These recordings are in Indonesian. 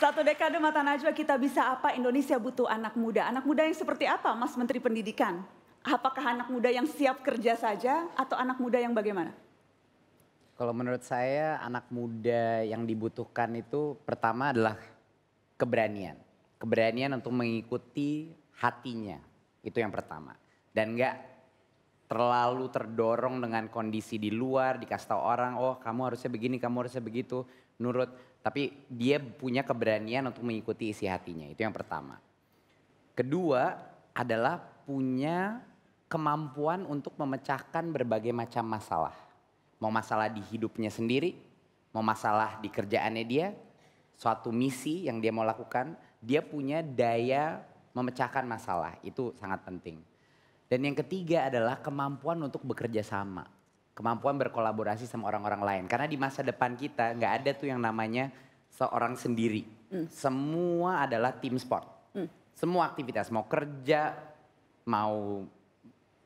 Satu dekade mata najwa kita bisa apa? Indonesia butuh anak muda. Anak muda yang seperti apa, Mas Menteri Pendidikan? Apakah anak muda yang siap kerja saja atau anak muda yang bagaimana? Kalau menurut saya anak muda yang dibutuhkan itu pertama adalah keberanian. Keberanian untuk mengikuti hatinya. Itu yang pertama. Dan enggak terlalu terdorong dengan kondisi di luar, dikasih tahu orang, oh kamu harusnya begini, kamu harusnya begitu. Menurut tapi dia punya keberanian untuk mengikuti isi hatinya. Itu yang pertama. Kedua adalah punya kemampuan untuk memecahkan berbagai macam masalah. Mau masalah di hidupnya sendiri, mau masalah di kerjaannya dia, suatu misi yang dia mau lakukan, dia punya daya memecahkan masalah. Itu sangat penting. Dan yang ketiga adalah kemampuan untuk bekerja sama kemampuan berkolaborasi sama orang-orang lain. Karena di masa depan kita nggak ada tuh yang namanya seorang sendiri. Mm. Semua adalah tim sport. Mm. Semua aktivitas mau kerja, mau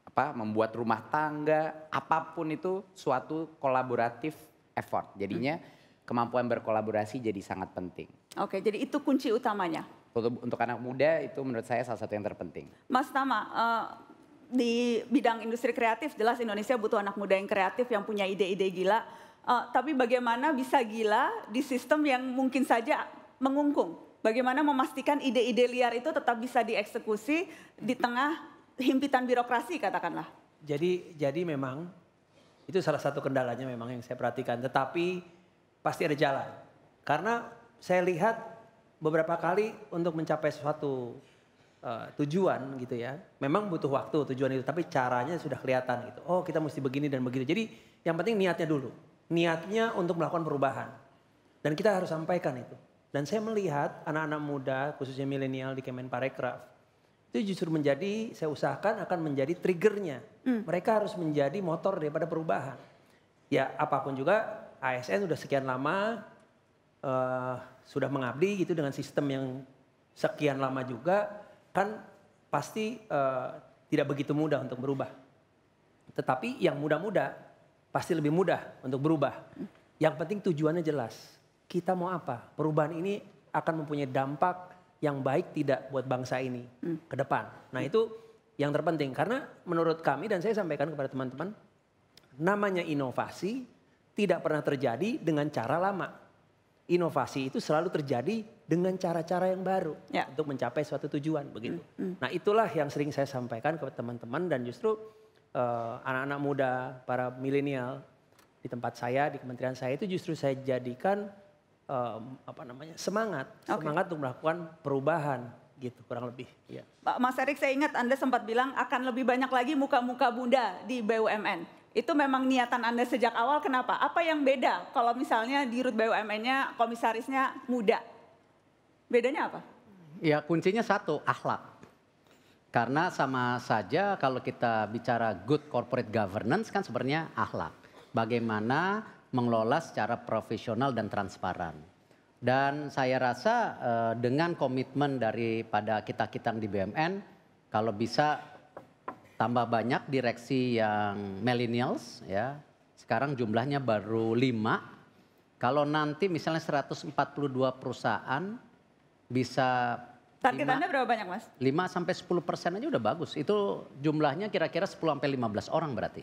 apa membuat rumah tangga, apapun itu suatu kolaboratif effort. Jadinya mm. kemampuan berkolaborasi jadi sangat penting. Oke, jadi itu kunci utamanya. Untuk, untuk anak muda itu menurut saya salah satu yang terpenting. Mas Tama, uh, di bidang industri kreatif jelas Indonesia butuh anak muda yang kreatif yang punya ide-ide gila. Uh, tapi bagaimana bisa gila di sistem yang mungkin saja mengungkung? Bagaimana memastikan ide-ide liar itu tetap bisa dieksekusi di tengah himpitan birokrasi katakanlah? Jadi jadi memang itu salah satu kendalanya memang yang saya perhatikan. Tetapi pasti ada jalan. Karena saya lihat beberapa kali untuk mencapai suatu Eh, tujuan gitu ya. Memang butuh waktu tujuan itu, tapi caranya sudah kelihatan gitu. Oh kita mesti begini dan begitu. Jadi yang penting niatnya dulu. Niatnya untuk melakukan perubahan. Dan kita harus sampaikan itu. Dan saya melihat anak-anak muda khususnya milenial di Kemenparekraf itu justru menjadi saya usahakan akan menjadi triggernya. Hmm. Mereka harus menjadi motor daripada perubahan. Ya apapun juga ASN sudah sekian lama uh, sudah mengabdi gitu dengan sistem yang sekian lama juga kan pasti uh, tidak begitu mudah untuk berubah. Tetapi yang muda-muda pasti lebih mudah untuk berubah. Yang penting tujuannya jelas. Kita mau apa? Perubahan ini akan mempunyai dampak yang baik tidak buat bangsa ini hmm. ke depan. Nah, itu yang terpenting karena menurut kami dan saya sampaikan kepada teman-teman namanya inovasi tidak pernah terjadi dengan cara lama. Inovasi itu selalu terjadi dengan cara-cara yang baru ya. untuk mencapai suatu tujuan begitu. Mm, -hmm. Nah itulah yang sering saya sampaikan ke teman-teman dan justru eh, anak-anak uh, muda, para milenial di tempat saya di kementerian saya itu justru saya jadikan um, apa namanya semangat okay. semangat untuk melakukan perubahan gitu kurang lebih. Ya. Pak Mas Erik saya ingat Anda sempat bilang akan lebih banyak lagi muka-muka bunda di BUMN itu memang niatan Anda sejak awal kenapa? Apa yang beda kalau misalnya di Rut BUMN-nya komisarisnya muda? Bedanya apa? Ya kuncinya satu, akhlak. Karena sama saja kalau kita bicara good corporate governance kan sebenarnya akhlak. Bagaimana mengelola secara profesional dan transparan. Dan saya rasa eh, dengan komitmen daripada kita-kita di BMN, kalau bisa tambah banyak direksi yang millennials ya. Sekarang jumlahnya baru lima. Kalau nanti misalnya 142 perusahaan bisa Target Anda berapa banyak mas? 5 sampai 10 persen aja udah bagus. Itu jumlahnya kira-kira 10 sampai 15 orang berarti.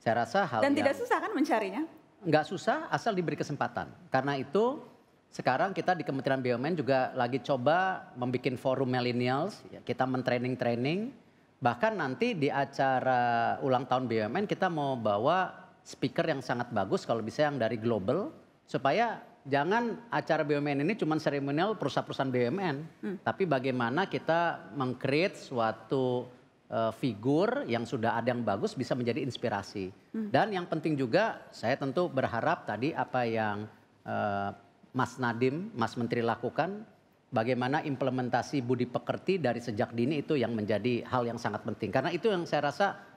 Saya rasa hal Dan yang, tidak susah kan mencarinya? Enggak susah asal diberi kesempatan. Karena itu sekarang kita di Kementerian BUMN juga lagi coba membuat forum millennials. Ya, kita mentraining-training. Bahkan nanti di acara ulang tahun BUMN kita mau bawa speaker yang sangat bagus kalau bisa yang dari global supaya jangan acara BUMN ini cuma seremonial perusahaan-perusahaan BUMN, hmm. tapi bagaimana kita mengcreate suatu uh, figur yang sudah ada yang bagus bisa menjadi inspirasi. Hmm. Dan yang penting juga saya tentu berharap tadi apa yang uh, Mas Nadim, Mas Menteri lakukan, bagaimana implementasi budi pekerti dari sejak dini itu yang menjadi hal yang sangat penting. Karena itu yang saya rasa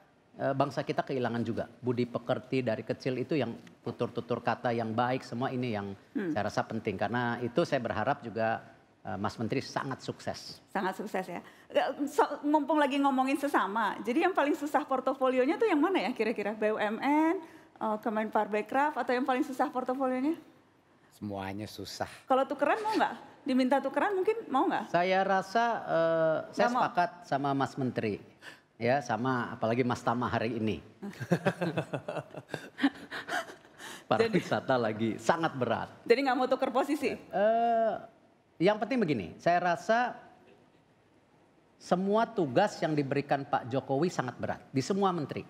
Eh, bangsa kita kehilangan juga budi pekerti dari kecil itu yang tutur-tutur kata yang baik semua ini yang hmm. saya rasa penting karena itu saya berharap juga eh, Mas Menteri sangat sukses. Sangat sukses ya. Mumpung lagi ngomongin sesama, jadi yang paling susah portofolionya tuh yang mana ya kira-kira BUMN, eh, kemenpar, bekraf atau yang paling susah portofolionya? Semuanya susah. Kalau tukeran mau nggak? Diminta tukeran mungkin mau nggak? Saya rasa uh, saya sepakat sama Mas Menteri ya sama apalagi Mas Tama hari ini. Para jadi, wisata lagi sangat berat. Jadi nggak mau tuker posisi? Uh, yang penting begini, saya rasa semua tugas yang diberikan Pak Jokowi sangat berat di semua menteri.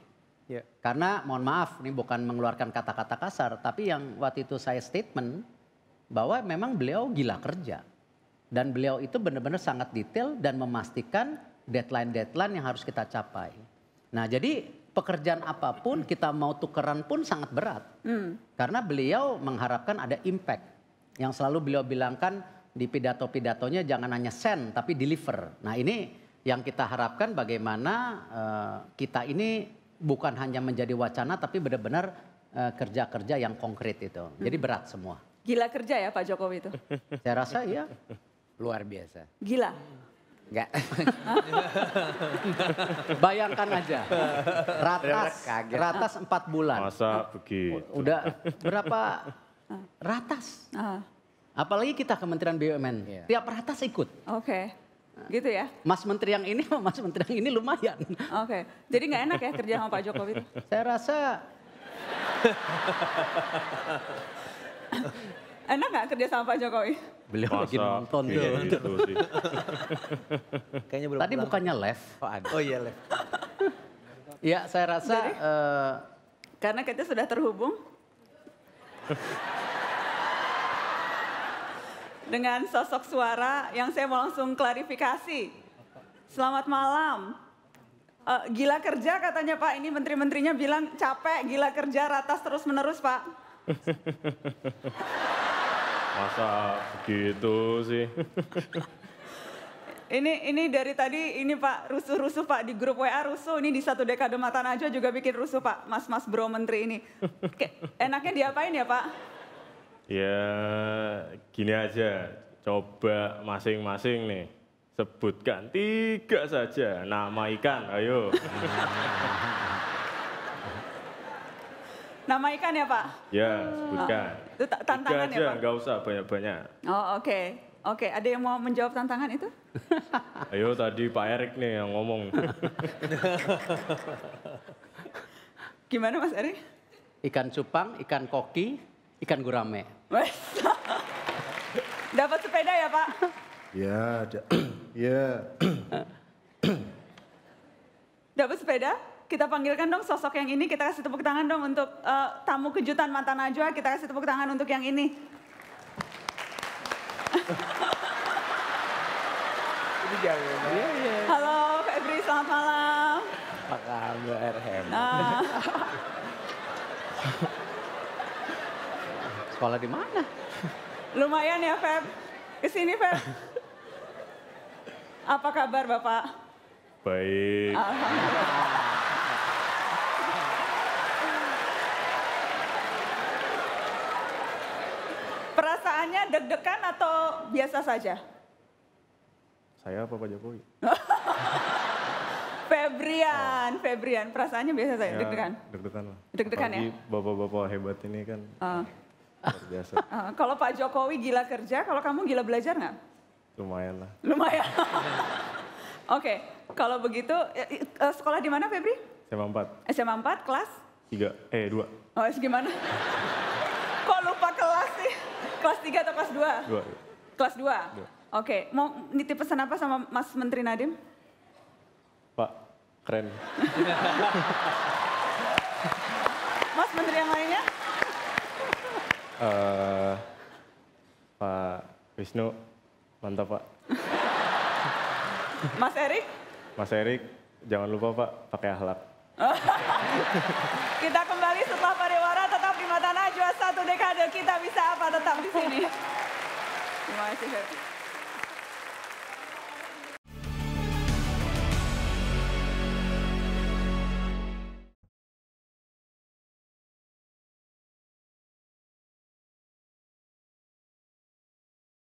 Yeah. Karena mohon maaf, ini bukan mengeluarkan kata-kata kasar, tapi yang waktu itu saya statement bahwa memang beliau gila kerja dan beliau itu benar-benar sangat detail dan memastikan deadline-deadline yang harus kita capai. Nah, jadi pekerjaan apapun kita mau tukeran pun sangat berat. Hmm. Karena beliau mengharapkan ada impact. Yang selalu beliau bilangkan di pidato-pidatonya jangan hanya send tapi deliver. Nah, ini yang kita harapkan bagaimana uh, kita ini bukan hanya menjadi wacana tapi benar-benar eh, kerja-kerja yang konkret itu. Hmm. Jadi berat semua. Gila kerja ya Pak Jokowi itu. Saya rasa iya. Luar biasa. Gila. Enggak. Bayangkan aja. Ratas iya, kaget. Ratas 4 bulan. Masa begitu. Udah berapa ratas? Ah. Apalagi kita Kementerian BUMN. Iya. Tiap ratas ikut. Oke. Okay. Gitu ya. Mas menteri yang ini Mas menteri yang ini lumayan. Oke. Okay. Jadi nggak enak ya kerja sama Pak Jokowi Saya rasa Enak nggak kerja sama Pak Jokowi? Beliau lagi nonton iya, tuh. Iya, gitu Kayaknya belum Tadi bukannya left. Oh, ada. oh iya left. Iya, saya rasa... Jadi, uh, karena kita sudah terhubung. dengan sosok suara yang saya mau langsung klarifikasi. Selamat malam. Uh, gila kerja katanya Pak, ini menteri-menterinya bilang capek, gila kerja ratas terus-menerus Pak. Masa begitu sih? ini ini dari tadi ini Pak rusuh-rusuh Pak di grup WA rusuh ini di satu dekade mata najwa juga bikin rusuh Pak mas-mas bro menteri ini enaknya diapain ya Pak? Ya gini aja coba masing-masing nih sebutkan tiga saja nama ikan ayo nama ikan ya Pak? Ya sebutkan. Itu tantangan Tiga ya, aja, ya Pak? Gak usah banyak-banyak. Oh oke. Okay. Oke, okay. ada yang mau menjawab tantangan itu? Ayo tadi Pak Erik nih yang ngomong. Gimana Mas Erik? Ikan cupang, ikan koki, ikan gurame. Dapat sepeda ya Pak? Ya, ya. Dapat sepeda? kita panggilkan dong sosok yang ini, kita kasih tepuk tangan dong untuk uh, tamu kejutan mantan Najwa, kita kasih tepuk tangan untuk yang ini. Ya, iya, iya. Halo Febri, selamat malam. Apa kabar, Hem? Nah. Sekolah di mana? Lumayan ya, Feb. Kesini, Feb. Apa kabar, Bapak? Baik. Alhamdulillah. rasanya deg-degan atau biasa saja? Saya apa Pak Jokowi? Febrian, oh. Febrian, perasaannya biasa saya ya, deg-degan. Deg-degan lah. Deg-degan ya. Bapak-bapak hebat ini kan uh. biasa. Uh, kalau Pak Jokowi gila kerja, kalau kamu gila belajar nggak? Lumayan lah. Lumayan. Oke, okay. kalau begitu eh, eh, sekolah di mana Febri? SMA 4. SMA 4 kelas? 3, eh 2. Oh, gimana? Kok lupa kelas tiga atau kelas dua? 2. Iya. Kelas 2? Iya. Oke, mau nitip pesan apa sama Mas Menteri Nadim? Pak, keren. Mas Menteri yang lainnya? Uh, Pak Wisnu, mantap Pak. Mas Erik? Mas Erik, jangan lupa Pak, pakai ahlak. satu dekade kita bisa apa tetap di sini. Terima kasih.